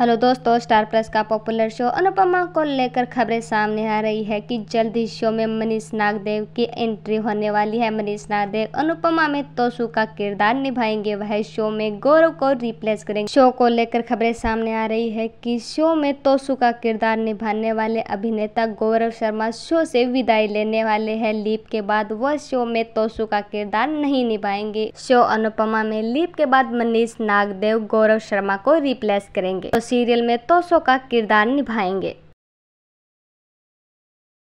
hello दोस्तों Star Plus का popular show Anupama को लेकर खबरें सामने आ रही है कि जल्द ही शो में मनीष नागदेव की एंट्री होने वाली है मनीष नागदेव अनुपमा में तोसु का किरदार निभाएंगे वह शो में गौरव को रिप्लेस करेंगे शो को लेकर खबरें सामने आ रही है कि शो में तोसु का किरदार निभाने वाले अभिनेता गौरव शर्मा शो से विदाई लेने वाले है लीप के बाद वह शो में तोसु का किरदार नहीं निभाएंगे शो अनुपमा में लीप के बाद मनीष नागदेव गौरव शर्मा को रिप्लेस करेंगे सीरियल में तोसो का किरदार निभाएंगे